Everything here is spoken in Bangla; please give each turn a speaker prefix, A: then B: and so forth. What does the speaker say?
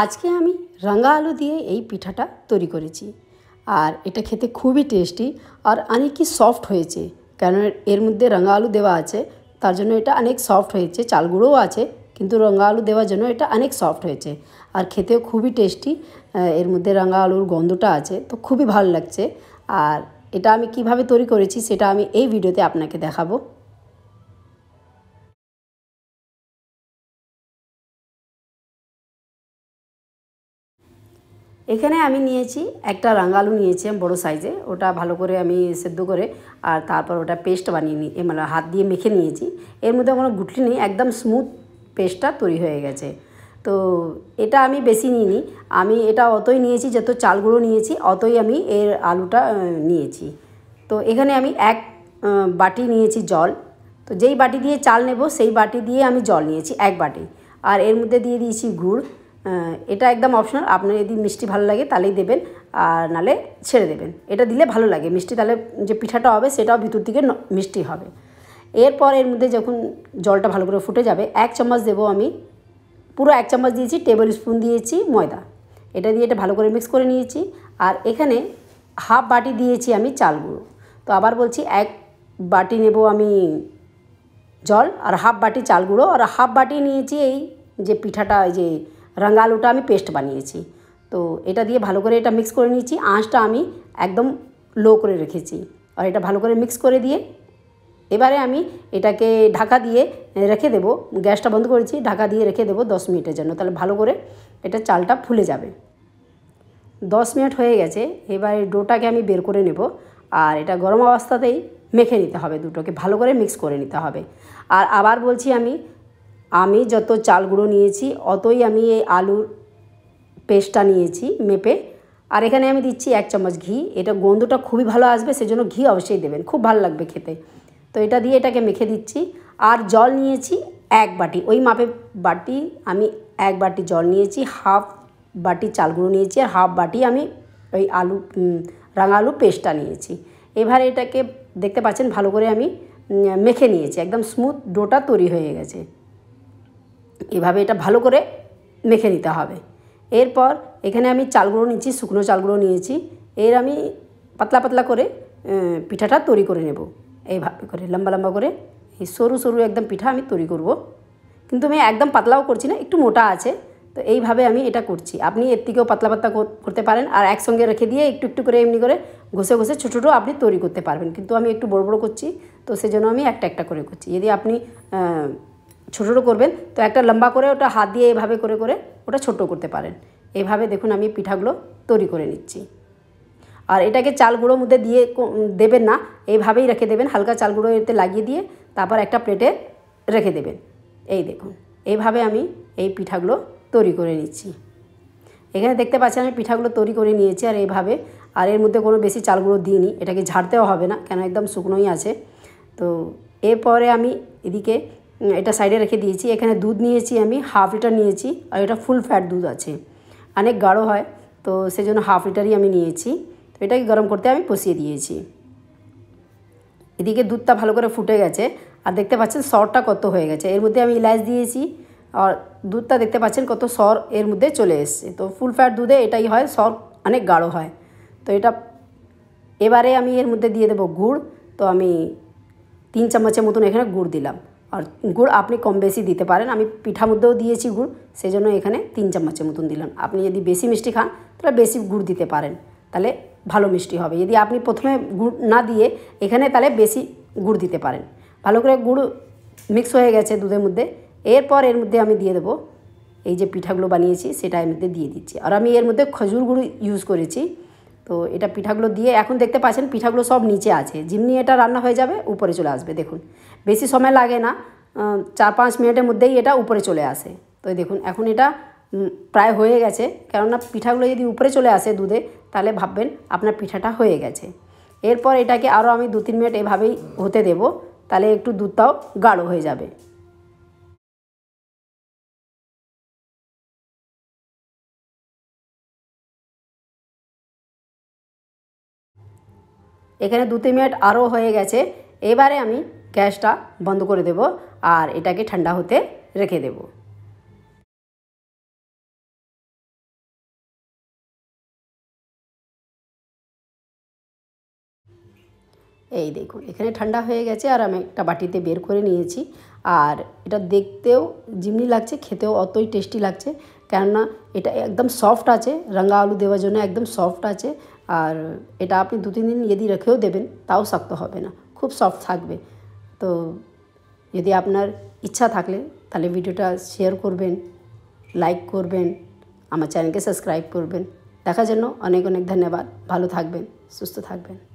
A: আজকে আমি রাঙা আলু দিয়ে এই পিঠাটা তৈরি করেছি আর এটা খেতে খুবই টেস্টি আর অনেকই সফট হয়েছে কেননা এর মধ্যে রাঙা আলু দেওয়া আছে তার জন্য এটা অনেক সফট হয়েছে চাল গুঁড়োও আছে কিন্তু রাঙা আলু দেওয়ার জন্য এটা অনেক সফট হয়েছে আর খেতেও খুবই টেস্টি এর মধ্যে রাঙা আলুর গন্ধটা আছে তো খুবই ভালো লাগছে আর এটা আমি কিভাবে তৈরি করেছি সেটা আমি এই ভিডিওতে আপনাকে দেখাবো এখানে আমি নিয়েছি একটা রাঙালু নিয়েছি আমি বড়ো সাইজে ওটা ভালো করে আমি সেদ্ধ করে আর তারপর ওটা পেস্ট বানিয়ে নিই মানে হাত দিয়ে মেখে নিয়েছি এর মধ্যে কোনো গুটলি নেই একদম স্মুথ পেস্টটা তৈরি হয়ে গেছে তো এটা আমি বেশি নিইনি আমি এটা অতই নিয়েছি যত চালগুলো নিয়েছি অতই আমি এর আলুটা নিয়েছি তো এখানে আমি এক বাটি নিয়েছি জল তো যেই বাটি দিয়ে চাল নেব সেই বাটি দিয়ে আমি জল নিয়েছি এক বাটি আর এর মধ্যে দিয়ে দিয়েছি গুড় এটা একদম অপশনাল আপনার যদি মিষ্টি ভালো লাগে তাহলেই দেবেন আর নালে ছেড়ে দেবেন এটা দিলে ভালো লাগে মিষ্টি তাহলে যে পিঠাটা হবে সেটাও ভিতর দিকে মিষ্টি হবে এরপর এর মধ্যে যখন জলটা ভালো করে ফুটে যাবে এক চামচ দেবো আমি পুরো এক চামচ দিয়েছি টেবিল স্পুন দিয়েছি ময়দা এটা দিয়ে এটা ভালো করে মিক্স করে নিয়েছি আর এখানে হাফ বাটি দিয়েছি আমি চাল গুঁড়ো তো আবার বলছি এক বাটি নেব আমি জল আর হাফ বাটি চাল গুঁড়ো আর হাফ বাটি নিয়েছি এই যে পিঠাটা যে আলুটা আমি পেস্ট বানিয়েছি তো এটা দিয়ে ভালো করে এটা মিক্স করে নিয়েছি আঁচটা আমি একদম লো করে রেখেছি আর এটা ভালো করে মিক্স করে দিয়ে এবারে আমি এটাকে ঢাকা দিয়ে রেখে দেবো গ্যাসটা বন্ধ করেছি ঢাকা দিয়ে রেখে দেবো দশ মিনিটের জন্য তাহলে ভালো করে এটা চালটা ফুলে যাবে দশ মিনিট হয়ে গেছে এবারে ডোটাকে আমি বের করে নেব আর এটা গরম অবস্থাতেই মেখে নিতে হবে দুটোকে ভালো করে মিক্স করে নিতে হবে আর আবার বলছি আমি আমি যত চাল গুঁড়ো নিয়েছি অতই আমি এই আলুর পেস্টটা নিয়েছি মেপে আর এখানে আমি দিচ্ছি এক চামচ ঘি এটা গন্ধটা খুবই ভালো আসবে সেজন্য ঘি অবশ্যই দেবেন খুব ভালো লাগবে খেতে তো এটা দিয়ে এটাকে মেখে দিচ্ছি আর জল নিয়েছি এক বাটি ওই মাপে বাটি আমি এক বাটি জল নিয়েছি হাফ বাটি চাল গুঁড়ো নিয়েছি আর হাফ বাটি আমি ওই আলু রাঙা আলু পেস্টটা নিয়েছি এবারে এটাকে দেখতে পাচ্ছেন ভালো করে আমি মেখে নিয়েছি একদম স্মুথ ডোটা তৈরি হয়ে গেছে এভাবে এটা ভালো করে মেখে নিতে হবে এরপর এখানে আমি চালগুলো নিয়েছি শুকনো চালগুলো নিয়েছি এর আমি পাতলা পাতলা করে পিঠাটা তৈরি করে নেব এইভাবে করে লম্বা লম্বা করে এই সরু সরু একদম পিঠা আমি তৈরি করব কিন্তু আমি একদম পাতলাও করছি না একটু মোটা আছে তো এইভাবে আমি এটা করছি আপনি এর থেকেও পাতলা পাতলা করতে পারেন আর একসঙ্গে রেখে দিয়ে একটু একটু করে এমনি করে ঘষে ঘষে ছোটো ছোটো আপনি তৈরি করতে পারবেন কিন্তু আমি একটু বড় বড় করছি তো সেজন্য আমি একটা একটা করে করছি যদি আপনি ছোটো ছোটো করবেন তো একটা লম্বা করে ওটা হাত দিয়ে এভাবে করে করে ওটা ছোট করতে পারেন এভাবে দেখুন আমি পিঠাগুলো তৈরি করে নিচ্ছি আর এটাকে চাল গুঁড়োর মধ্যে দিয়ে দেবেন না এইভাবেই রেখে দেবেন হালকা চাল গুঁড়ো এতে লাগিয়ে দিয়ে তারপর একটা প্লেটে রেখে দেবেন এই দেখুন এইভাবে আমি এই পিঠাগুলো তৈরি করে নিচ্ছি এখানে দেখতে পাচ্ছি আমি পিঠাগুলো তৈরি করে নিয়েছি আর এইভাবে আর এর মধ্যে কোনো বেশি চাল গুঁড়ো দিইনি এটাকে ঝাড়তেও হবে না কেন একদম শুকনোই আছে তো এরপরে আমি এদিকে এটা সাইডে রেখে দিয়েছি এখানে দুধ নিয়েছি আমি হাফ লিটার নিয়েছি আর এটা ফুল ফ্যাট দুধ আছে অনেক গাঢ় হয় তো সেজন্য হাফ লিটারই আমি নিয়েছি তো এটাকে গরম করতে আমি বসিয়ে দিয়েছি এদিকে দুধটা ভালো করে ফুটে গেছে আর দেখতে পাচ্ছেন সরটা কত হয়ে গেছে এর মধ্যে আমি ইলাচ দিয়েছি আর দুধটা দেখতে পাচ্ছেন কত সর এর মধ্যে চলে এসছে তো ফুল ফ্যাট দুধে এটাই হয় সর অনেক গাঢ় হয় তো এটা এবারে আমি এর মধ্যে দিয়ে দেবো গুড় তো আমি তিন চামচের মতন এখানে গুড় দিলাম আর গুড় আপনি কম বেশি দিতে পারেন আমি পিঠা মধ্যেও দিয়েছি গুড় সেই জন্য এখানে তিন চামচের মতন দিলাম আপনি যদি বেশি মিষ্টি খান তাহলে বেশি গুড় দিতে পারেন তাহলে ভালো মিষ্টি হবে যদি আপনি প্রথমে গুড় না দিয়ে এখানে তাহলে বেশি গুড় দিতে পারেন ভালো করে গুড় মিক্স হয়ে গেছে দুধের মধ্যে এরপর এর মধ্যে আমি দিয়ে দেবো এই যে পিঠাগুলো বানিয়েছি সেটা এর মধ্যে দিয়ে দিচ্ছি আর আমি এর মধ্যে খজুর গুঁড়ো ইউজ করেছি তো এটা পিঠাগুলো দিয়ে এখন দেখতে পাচ্ছেন পিঠাগুলো সব নিচে আছে যেমনি এটা রান্না হয়ে যাবে উপরে চলে আসবে দেখুন বেশি সময় লাগে না চার পাঁচ মিনিটের মধ্যেই এটা উপরে চলে আসে তো দেখুন এখন এটা প্রায় হয়ে গেছে কেননা পিঠাগুলো যদি উপরে চলে আসে দুধে তাহলে ভাববেন আপনার পিঠাটা হয়ে গেছে এরপর এটাকে আরও আমি দু তিন মিনিট এভাবেই হতে দেব তাহলে একটু দুধটাও গাঢ় হয়ে যাবে এখানে দু তিন মিনিট আরও হয়ে গেছে এবারে আমি গ্যাসটা বন্ধ করে দেব আর এটাকে ঠান্ডা হতে রেখে দেব এই দেখুন এখানে ঠান্ডা হয়ে গেছে আর আমি একটা বাটিতে বের করে নিয়েছি আর এটা দেখতেও জিমনি লাগছে খেতেও অতই টেস্টি লাগছে কেননা এটা একদম সফট আছে রাঙা আলু দেওয়ার জন্য একদম সফট আছে আর এটা আপনি দু তিন দিন ইদি রাখিও দেবিন তাও সফট হবে না খুব সফট থাকবে তো যদি আপনার ইচ্ছা থাকে তাহলে ভিডিওটা শেয়ার করবেন লাইক করবেন আমার চ্যানেলকে সাবস্ক্রাইব করবেন দেখার জন্য অনেক অনেক ধন্যবাদ ভালো থাকবেন সুস্থ থাকবেন